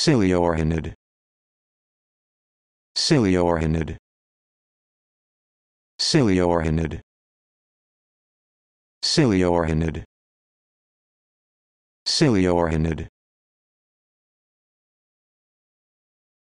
Ciliorhinid. Ciliorhinid. Ciliorhinid. Ciliorhinid. Ciliorhinid.